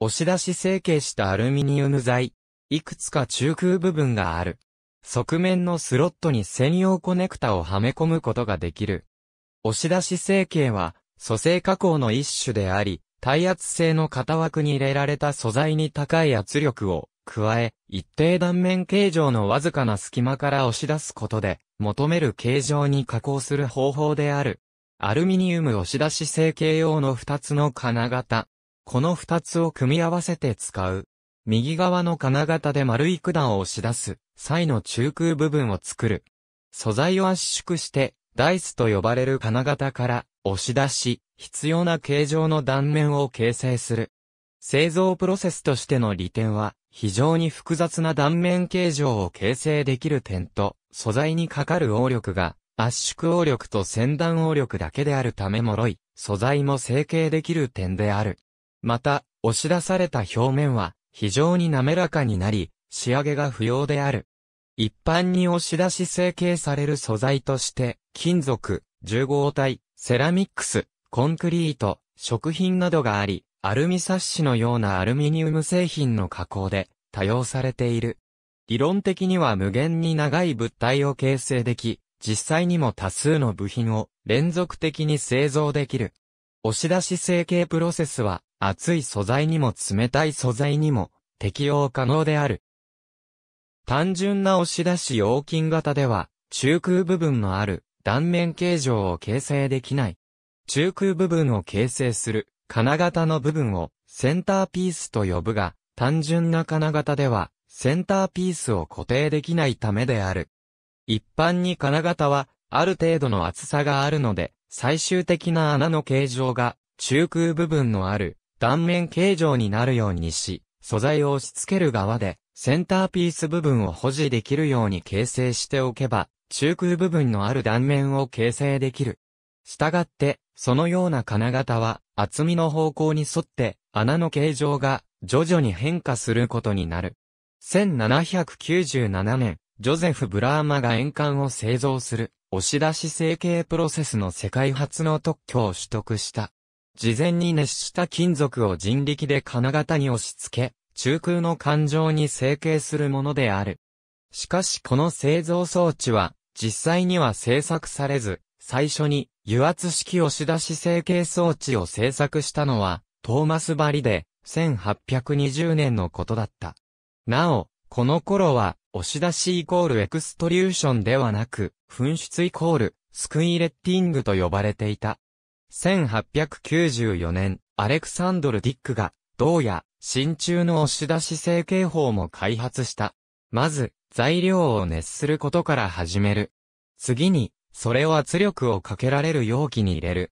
押し出し成形したアルミニウム材、いくつか中空部分がある。側面のスロットに専用コネクタをはめ込むことができる。押し出し成形は、蘇生加工の一種であり、耐圧性の型枠に入れられた素材に高い圧力を加え、一定断面形状のわずかな隙間から押し出すことで、求める形状に加工する方法である。アルミニウム押し出し成形用の二つの金型。この二つを組み合わせて使う。右側の金型で丸い管を押し出す、際の中空部分を作る。素材を圧縮して、ダイスと呼ばれる金型から押し出し、必要な形状の断面を形成する。製造プロセスとしての利点は、非常に複雑な断面形状を形成できる点と、素材にかかる応力が、圧縮応力と先端応力だけであるため脆い、素材も成形できる点である。また、押し出された表面は非常に滑らかになり、仕上げが不要である。一般に押し出し成形される素材として、金属、重合体、セラミックス、コンクリート、食品などがあり、アルミサッシのようなアルミニウム製品の加工で多用されている。理論的には無限に長い物体を形成でき、実際にも多数の部品を連続的に製造できる。押し出し成形プロセスは、熱い素材にも冷たい素材にも適用可能である。単純な押し出し陽金型では、中空部分のある断面形状を形成できない。中空部分を形成する金型の部分をセンターピースと呼ぶが、単純な金型ではセンターピースを固定できないためである。一般に金型はある程度の厚さがあるので、最終的な穴の形状が中空部分のある断面形状になるようにし、素材を押し付ける側でセンターピース部分を保持できるように形成しておけば、中空部分のある断面を形成できる。したがって、そのような金型は厚みの方向に沿って穴の形状が徐々に変化することになる。1797年、ジョゼフ・ブラーマが円環を製造する、押し出し成形プロセスの世界初の特許を取得した。事前に熱した金属を人力で金型に押し付け、中空の環状に成形するものである。しかしこの製造装置は、実際には製作されず、最初に油圧式押し出し成形装置を製作したのは、トーマス・バリで、1820年のことだった。なお、この頃は、押し出しイコールエクストリューションではなく、噴出イコール、スクイレッティングと呼ばれていた。1894年、アレクサンドル・ディックが、銅や、真鍮の押し出し成形法も開発した。まず、材料を熱することから始める。次に、それを圧力をかけられる容器に入れる。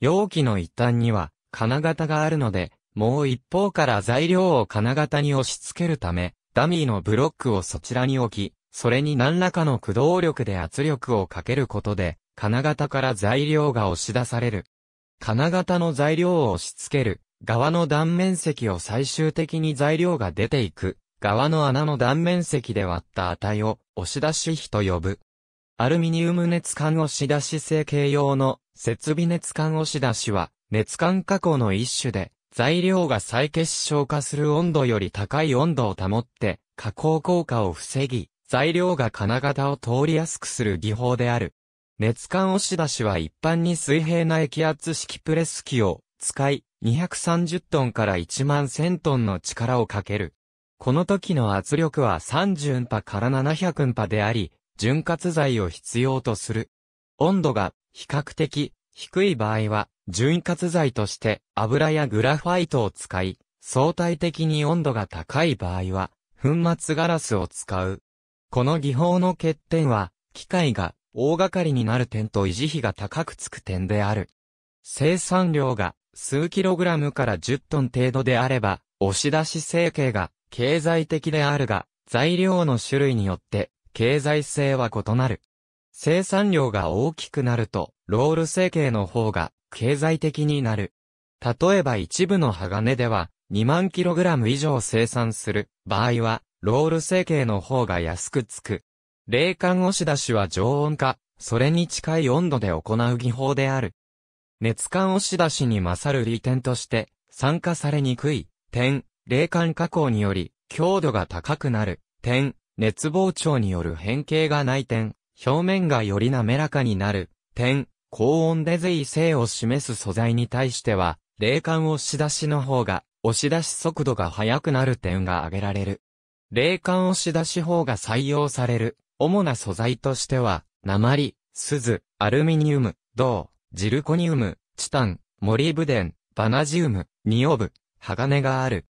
容器の一端には、金型があるので、もう一方から材料を金型に押し付けるため、ダミーのブロックをそちらに置き、それに何らかの駆動力で圧力をかけることで、金型から材料が押し出される。金型の材料を押し付ける、側の断面積を最終的に材料が出ていく、側の穴の断面積で割った値を押し出し比と呼ぶ。アルミニウム熱管押し出し成形用の設備熱管押し出しは熱管加工の一種で材料が再結晶化する温度より高い温度を保って、加工効果を防ぎ、材料が金型を通りやすくする技法である。熱管押し出しは一般に水平な液圧式プレス機を使い、230トンから1万1000トンの力をかける。この時の圧力は30パから700パであり、潤滑剤を必要とする。温度が比較的低い場合は潤滑剤として油やグラファイトを使い、相対的に温度が高い場合は、粉末ガラスを使う。この技法の欠点は、機械が大掛かりになる点と維持費が高くつく点である。生産量が数キログラムから10トン程度であれば、押し出し成形が経済的であるが、材料の種類によって経済性は異なる。生産量が大きくなると、ロール成形の方が経済的になる。例えば一部の鋼では、2万 kg 以上生産する場合は、ロール成形の方が安くつく。冷感押し出しは常温化、それに近い温度で行う技法である。熱感押し出しに勝る利点として、酸化されにくい、点、冷感加工により、強度が高くなる、点、熱膨張による変形がない点、表面がより滑らかになる、点、高温で随性を示す素材に対しては、冷感押し出しの方が、押し出し速度が速くなる点が挙げられる。冷感押し出し方が採用される、主な素材としては、鉛、鈴、アルミニウム、銅、ジルコニウム、チタン、モリブデン、バナジウム、ニオブ、鋼がある。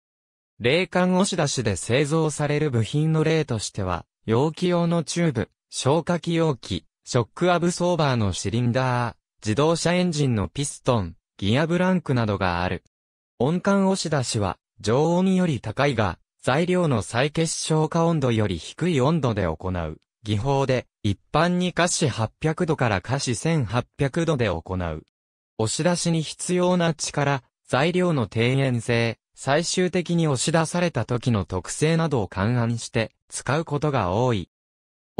冷感押し出しで製造される部品の例としては、容器用のチューブ、消火器容器、ショックアブソーバーのシリンダー、自動車エンジンのピストン、ギアブランクなどがある。温感押し出しは、常温より高いが、材料の再結晶化温度より低い温度で行う。技法で、一般に華氏800度から華氏1800度で行う。押し出しに必要な力、材料の低減性、最終的に押し出された時の特性などを勘案して、使うことが多い。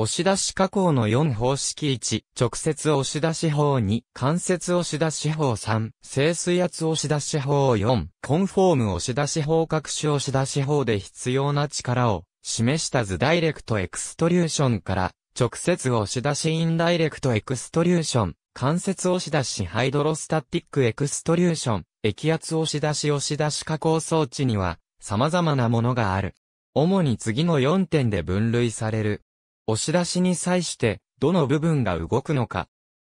押し出し加工の4方式1、直接押し出し法2、間接押し出し法3、静水圧押し出し法4、コンフォーム押し出し法各種押し出し法で必要な力を示した図ダイレクトエクストリューションから、直接押し出しインダイレクトエクストリューション、間接押し出しハイドロスタティックエクストリューション、液圧押し出し押し出し加工装置には、様々なものがある。主に次の4点で分類される。押し出しに際してどの部分が動くのか。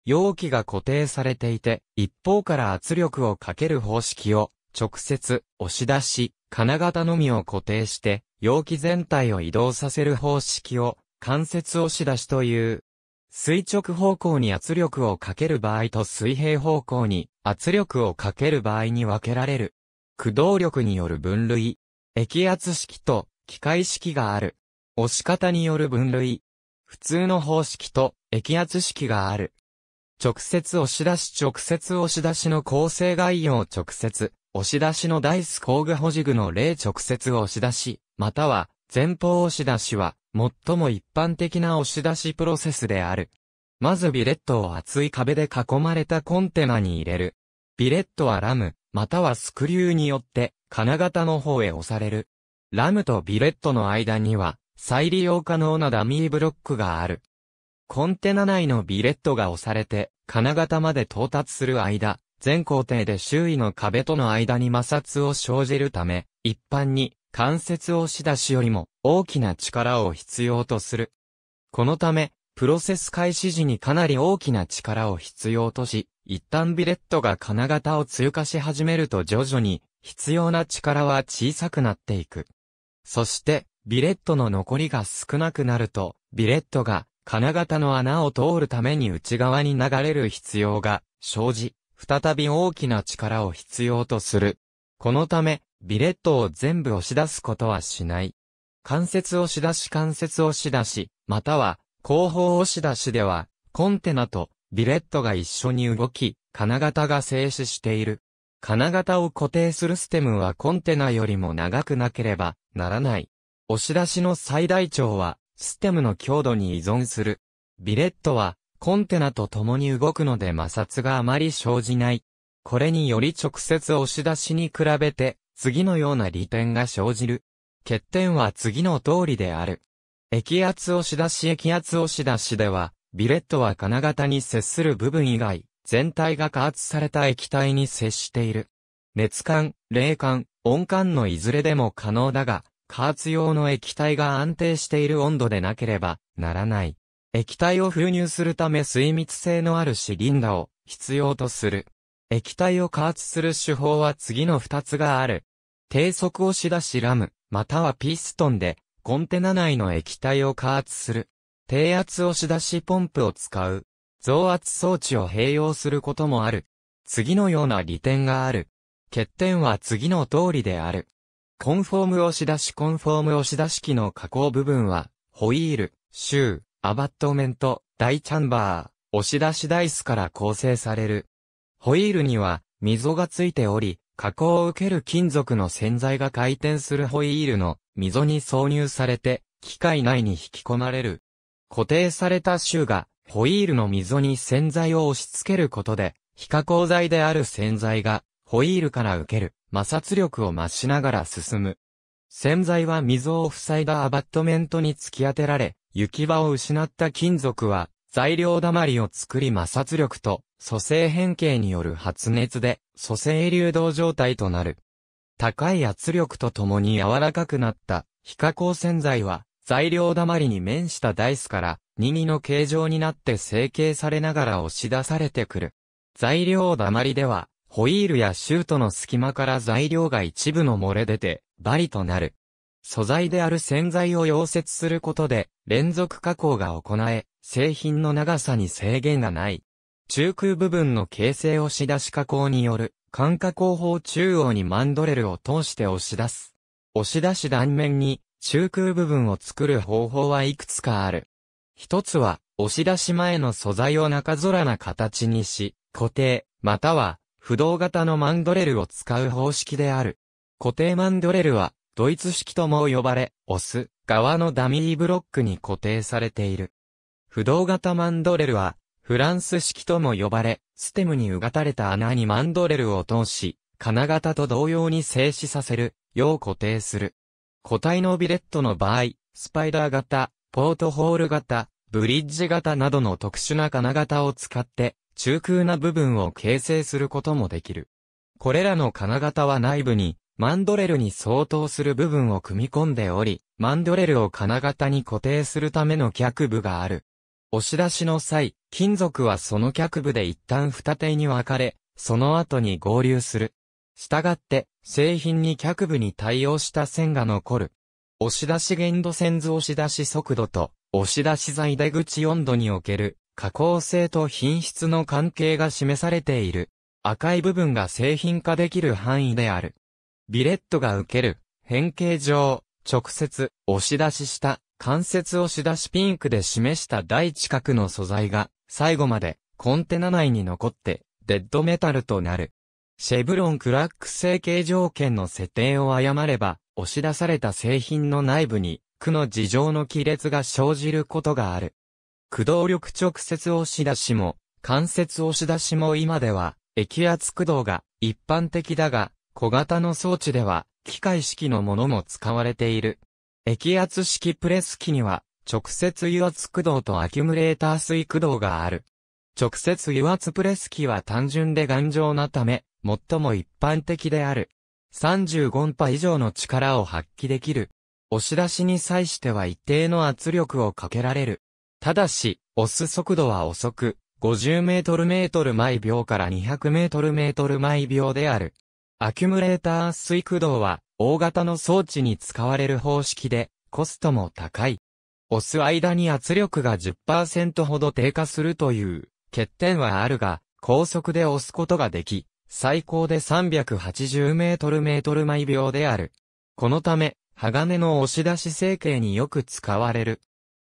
容器が固定されていて、一方から圧力をかける方式を直接押し出し、金型のみを固定して、容器全体を移動させる方式を関節押し出しという。垂直方向に圧力をかける場合と水平方向に圧力をかける場合に分けられる。駆動力による分類。液圧式と機械式がある。押し方による分類。普通の方式と液圧式がある。直接押し出し直接押し出しの構成概要直接、押し出しのダイス工具保持具の例直接押し出し、または前方押し出しは最も一般的な押し出しプロセスである。まずビレットを厚い壁で囲まれたコンテナに入れる。ビレットはラム、またはスクリューによって金型の方へ押される。ラムとビレットの間には再利用可能なダミーブロックがある。コンテナ内のビレットが押されて、金型まで到達する間、全工程で周囲の壁との間に摩擦を生じるため、一般に関節押し出しよりも大きな力を必要とする。このため、プロセス開始時にかなり大きな力を必要とし、一旦ビレットが金型を通過し始めると徐々に必要な力は小さくなっていく。そして、ビレットの残りが少なくなると、ビレットが金型の穴を通るために内側に流れる必要が生じ、再び大きな力を必要とする。このため、ビレットを全部押し出すことはしない。関節押し出し関節押し出し、または後方押し出しでは、コンテナとビレットが一緒に動き、金型が静止している。金型を固定するステムはコンテナよりも長くなければならない。押し出しの最大長は、ステムの強度に依存する。ビレットは、コンテナと共に動くので摩擦があまり生じない。これにより直接押し出しに比べて、次のような利点が生じる。欠点は次の通りである。液圧押し出し液圧押し出しでは、ビレットは金型に接する部分以外、全体が加圧された液体に接している。熱感、冷感、温感のいずれでも可能だが、加圧用の液体が安定している温度でなければならない。液体を封入するため水密性のあるシリンダを必要とする。液体を加圧する手法は次の2つがある。低速押し出しラム、またはピストンでコンテナ内の液体を加圧する。低圧押し出しポンプを使う。増圧装置を併用することもある。次のような利点がある。欠点は次の通りである。コンフォーム押し出しコンフォーム押し出し機の加工部分は、ホイール、シュー、アバットメント、大チャンバー、押し出しダイスから構成される。ホイールには、溝がついており、加工を受ける金属の洗剤が回転するホイールの溝に挿入されて、機械内に引き込まれる。固定されたシューが、ホイールの溝に洗剤を押し付けることで、非加工剤である洗剤がホイールから受ける摩擦力を増しながら進む。洗剤は溝を塞いだアバットメントに突き当てられ、行き場を失った金属は材料だまりを作り摩擦力と蘇生変形による発熱で蘇生流動状態となる。高い圧力とともに柔らかくなった非加工洗剤は材料だまりに面したダイスから耳の形状になって成形されながら押し出されてくる。材料だまりではホイールやシュートの隙間から材料が一部の漏れ出て、バリとなる。素材である洗剤を溶接することで、連続加工が行え、製品の長さに制限がない。中空部分の形成押し出し加工による、間加工法中央にマンドレルを通して押し出す。押し出し断面に、中空部分を作る方法はいくつかある。一つは、押し出し前の素材を中空な形にし、固定、または不動型のマンドレルを使う方式である。固定マンドレルは、ドイツ式とも呼ばれ、押す側のダミーブロックに固定されている。不動型マンドレルは、フランス式とも呼ばれ、ステムにうがたれた穴にマンドレルを通し、金型と同様に静止させる、よう固定する。固体のビレットの場合、スパイダー型、ポートホール型、ブリッジ型などの特殊な金型を使って、中空な部分を形成することもできる。これらの金型は内部に、マンドレルに相当する部分を組み込んでおり、マンドレルを金型に固定するための脚部がある。押し出しの際、金属はその脚部で一旦二手に分かれ、その後に合流する。したがって、製品に脚部に対応した線が残る。押し出し限度線図押し出し速度と、押し出し材出口温度における加工性と品質の関係が示されている。赤い部分が製品化できる範囲である。ビレットが受ける、変形状、直接、押し出しした、関節押し出しピンクで示した大近くの素材が、最後まで、コンテナ内に残って、デッドメタルとなる。シェブロンクラック成形条件の設定を誤れば、押し出された製品の内部に、区の事情の亀裂が生じることがある。駆動力直接押し出しも、関節押し出しも今では、液圧駆動が一般的だが、小型の装置では、機械式のものも使われている。液圧式プレス機には、直接油圧駆動とアキュムレーター水駆動がある。直接油圧プレス機は単純で頑丈なため、最も一般的である。35波以上の力を発揮できる。押し出しに際しては一定の圧力をかけられる。ただし、押す速度は遅く、50メートルメートル毎秒から200メートルメートル毎秒である。アキュムレーター水駆動は、大型の装置に使われる方式で、コストも高い。押す間に圧力が10%ほど低下するという、欠点はあるが、高速で押すことができ、最高で380メートルメートル毎秒である。このため、鋼の押し出し成形によく使われる。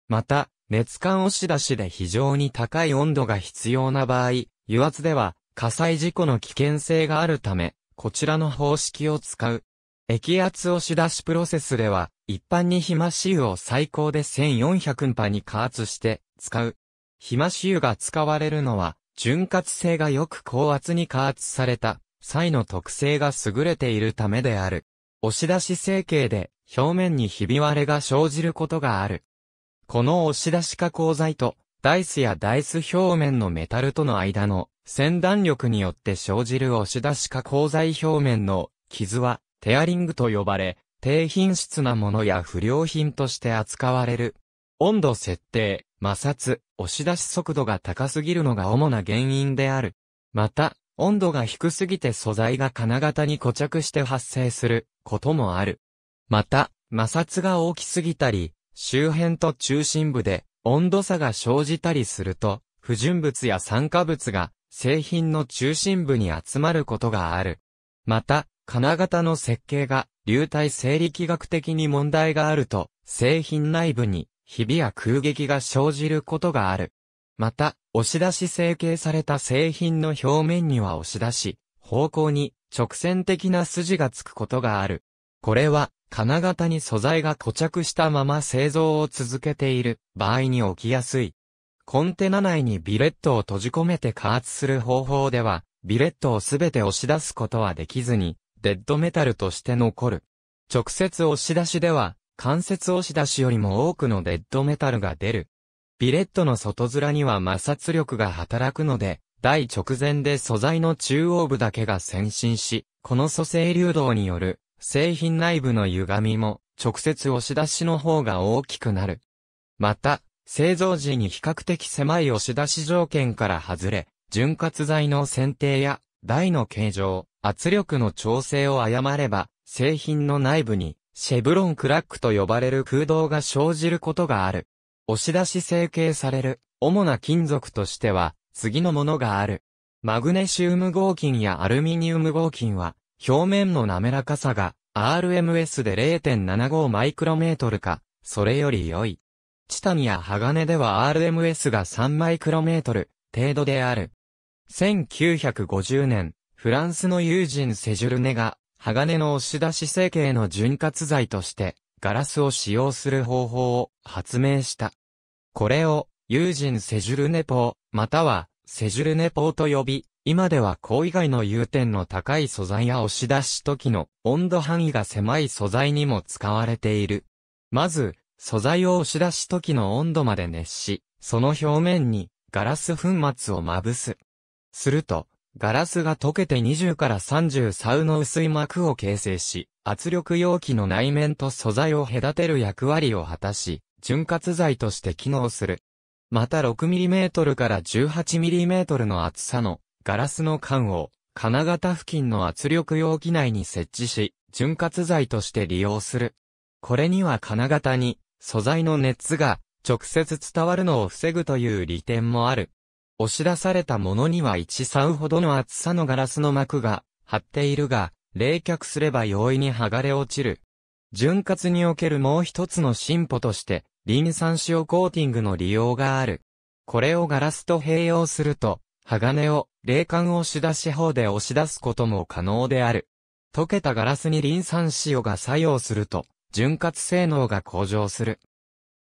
また、熱感押し出しで非常に高い温度が必要な場合、油圧では火災事故の危険性があるため、こちらの方式を使う。液圧押し出しプロセスでは、一般にひまし油を最高で1400パに加圧して使う。ひまし油が使われるのは、潤滑性がよく高圧に加圧された際の特性が優れているためである。押し出し成形で表面にひび割れが生じることがある。この押し出し加工材と、ダイスやダイス表面のメタルとの間の先断力によって生じる押し出し加工材表面の傷はテアリングと呼ばれ、低品質なものや不良品として扱われる。温度設定、摩擦、押し出し速度が高すぎるのが主な原因である。また、温度が低すぎて素材が金型に固着して発生することもある。また、摩擦が大きすぎたり、周辺と中心部で温度差が生じたりすると、不純物や酸化物が製品の中心部に集まることがある。また、金型の設計が流体生理気学的に問題があると、製品内部にひびや空撃が生じることがある。また、押し出し成形された製品の表面には押し出し、方向に直線的な筋がつくことがある。これは金型に素材が固着したまま製造を続けている場合に起きやすい。コンテナ内にビレットを閉じ込めて加圧する方法では、ビレットをすべて押し出すことはできずに、デッドメタルとして残る。直接押し出しでは、関節押し出しよりも多くのデッドメタルが出る。ビレットの外面には摩擦力が働くので、台直前で素材の中央部だけが先進し、この蘇生流動による製品内部の歪みも、直接押し出しの方が大きくなる。また、製造時に比較的狭い押し出し条件から外れ、潤滑剤の選定や、台の形状、圧力の調整を誤れば、製品の内部に、シェブロンクラックと呼ばれる空洞が生じることがある。押し出し成形される、主な金属としては、次のものがある。マグネシウム合金やアルミニウム合金は、表面の滑らかさが RMS で0.75マイクロメートルか、それより良い。チタンや鋼では RMS が3マイクロメートル程度である。1950年、フランスの友人セジュルネが、鋼の押し出し成形の潤滑剤として、ガラスを使用する方法を発明した。これを、友人セジュルネポー、または、セジュルネポーと呼び、今では鋼以外の融点の高い素材や押し出し時の温度範囲が狭い素材にも使われている。まず、素材を押し出し時の温度まで熱し、その表面にガラス粉末をまぶす。すると、ガラスが溶けて20から30サウの薄い膜を形成し、圧力容器の内面と素材を隔てる役割を果たし、潤滑剤として機能する。また 6mm から 18mm の厚さのガラスの缶を、金型付近の圧力容器内に設置し、潤滑剤として利用する。これには金型に、素材の熱が、直接伝わるのを防ぐという利点もある。押し出されたものには1サウほどの厚さのガラスの膜が張っているが、冷却すれば容易に剥がれ落ちる。潤滑におけるもう一つの進歩として、リン酸塩コーティングの利用がある。これをガラスと併用すると、鋼を冷感押し出し法で押し出すことも可能である。溶けたガラスにリン酸塩が作用すると、潤滑性能が向上する。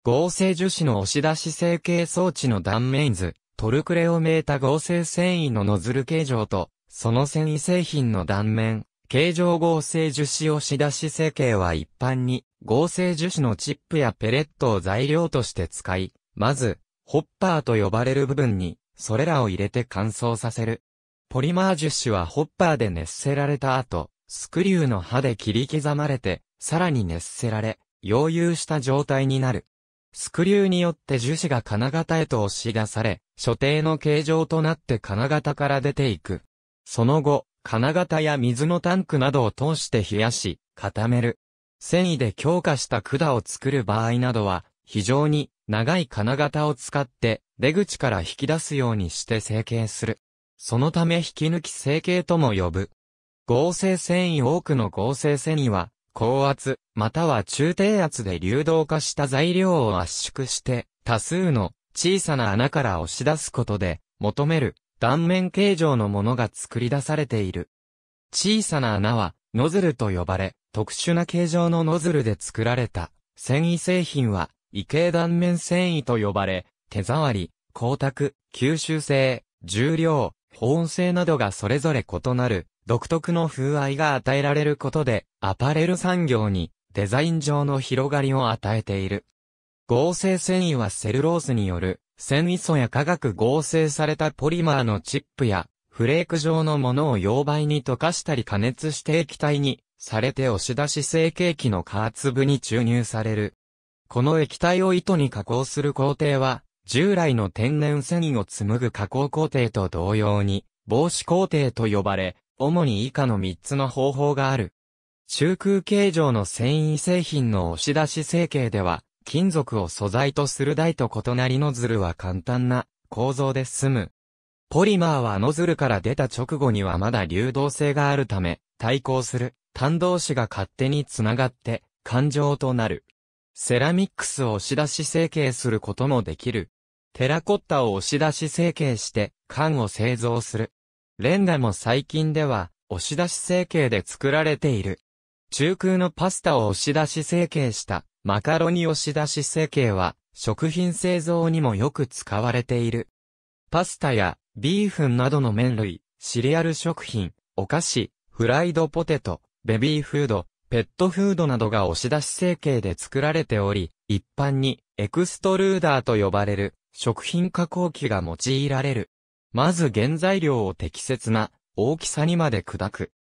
合成樹脂の押し出し成形装置の断面図、トルクレをめーた合成繊維のノズル形状と、その繊維製品の断面、形状合成樹脂押し出し成形は一般に、合成樹脂のチップやペレットを材料として使い、まず、ホッパーと呼ばれる部分に、それらを入れて乾燥させる。ポリマー樹脂はホッパーで熱せられた後、スクリューの刃で切り刻まれて、さらに熱せられ、溶融した状態になる。スクリューによって樹脂が金型へと押し出され、所定の形状となって金型から出ていく。その後、金型や水のタンクなどを通して冷やし、固める。繊維で強化した管を作る場合などは、非常に長い金型を使って出口から引き出すようにして成形する。そのため引き抜き成形とも呼ぶ。合成繊維多くの合成繊維は、高圧、または中低圧で流動化した材料を圧縮して、多数の小さな穴から押し出すことで、求める断面形状のものが作り出されている。小さな穴は、ノズルと呼ばれ、特殊な形状のノズルで作られた、繊維製品は、異形断面繊維と呼ばれ、手触り、光沢、吸収性、重量、保温性などがそれぞれ異なる、独特の風合いが与えられることで、アパレル産業にデザイン上の広がりを与えている。合成繊維はセルロースによる、繊維素や化学合成されたポリマーのチップや、フレーク状のものを溶媒に溶かしたり加熱して液体に、されて押し出し成形機の加圧部に注入される。この液体を糸に加工する工程は、従来の天然繊維を紡ぐ加工工程と同様に、防止工程と呼ばれ、主に以下の3つの方法がある。中空形状の繊維製品の押し出し成形では、金属を素材とする台と異なりノズルは簡単な構造で済む。ポリマーはノズルから出た直後にはまだ流動性があるため、対抗する単動子が勝手につながって、感情となる。セラミックスを押し出し成形することもできる。テラコッタを押し出し成形して、缶を製造する。レンガも最近では、押し出し成形で作られている。中空のパスタを押し出し成形した、マカロニ押し出し成形は、食品製造にもよく使われている。パスタや、ビーフンなどの麺類、シリアル食品、お菓子、フライドポテト、ベビーフード、ペットフードなどが押し出し成形で作られており、一般にエクストルーダーと呼ばれる食品加工機が用いられる。まず原材料を適切な大きさにまで砕く。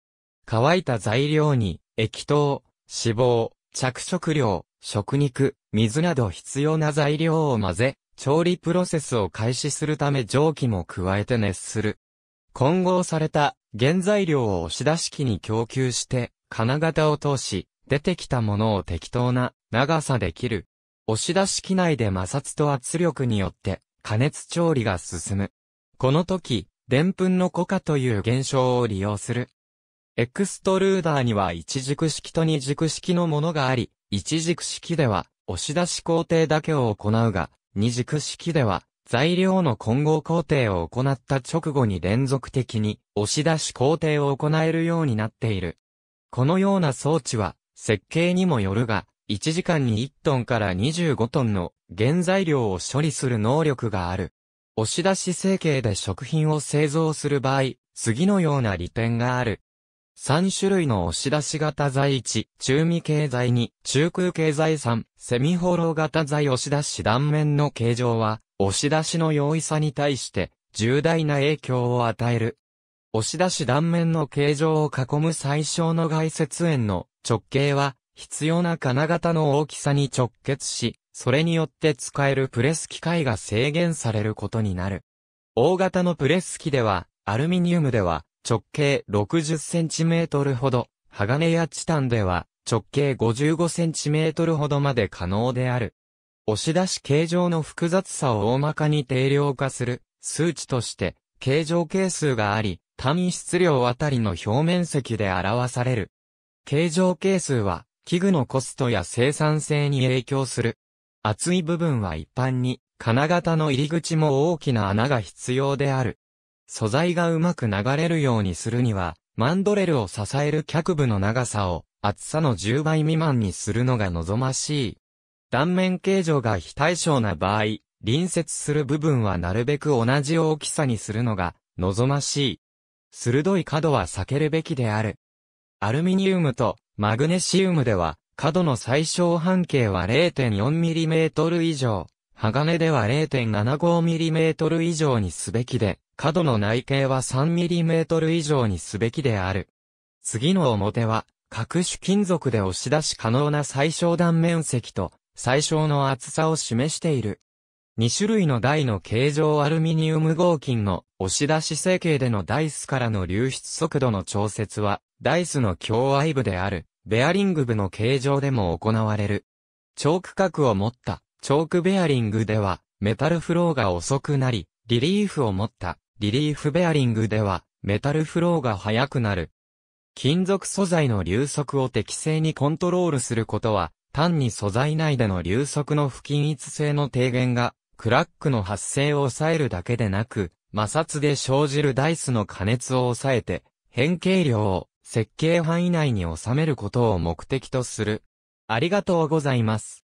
乾いた材料に液糖、脂肪、着色料、食肉、水など必要な材料を混ぜ、調理プロセスを開始するため蒸気も加えて熱する。混合された原材料を押し出し器に供給して、金型を通し、出てきたものを適当な長さで切る。押し出し機内で摩擦と圧力によって加熱調理が進む。この時、でんぷんの固化という現象を利用する。エクストルーダーには一軸式と二軸式のものがあり、一軸式では押し出し工程だけを行うが、二軸式では材料の混合工程を行った直後に連続的に押し出し工程を行えるようになっている。このような装置は、設計にもよるが、1時間に1トンから25トンの原材料を処理する能力がある。押し出し成形で食品を製造する場合、次のような利点がある。3種類の押し出し型材1、中未経材2、中空経材3、セミホロー型材押し出し断面の形状は、押し出しの容易さに対して、重大な影響を与える。押し出し断面の形状を囲む最小の外接円の直径は、必要な金型の大きさに直結し、それによって使えるプレス機械が制限されることになる。大型のプレス機では、アルミニウムでは直径 60cm ほど、鋼やチタンでは直径 55cm ほどまで可能である。押し出し形状の複雑さを大まかに定量化する数値として、形状係数があり、単位質量あたりの表面積で表される。形状係数は、器具のコストや生産性に影響する。厚い部分は一般に、金型の入り口も大きな穴が必要である。素材がうまく流れるようにするには、マンドレルを支える脚部の長さを、厚さの10倍未満にするのが望ましい。断面形状が非対称な場合、隣接する部分はなるべく同じ大きさにするのが望ましい。鋭い角は避けるべきである。アルミニウムとマグネシウムでは、角の最小半径は 0.4mm 以上、鋼では 0.75mm 以上にすべきで、角の内径は 3mm 以上にすべきである。次の表は、各種金属で押し出し可能な最小断面積と、最小の厚さを示している。2種類の台の形状アルミニウム合金の押し出し成形でのダイスからの流出速度の調節は、ダイスの強愛部である、ベアリング部の形状でも行われる。チョーク角を持った、チョークベアリングでは、メタルフローが遅くなり、リリーフを持った、リリーフベアリングでは、メタルフローが速くなる。金属素材の流速を適正にコントロールすることは、単に素材内での流速の不均一性の低減がクラックの発生を抑えるだけでなく、摩擦で生じるダイスの加熱を抑えて、変形量を設計範囲内に収めることを目的とする。ありがとうございます。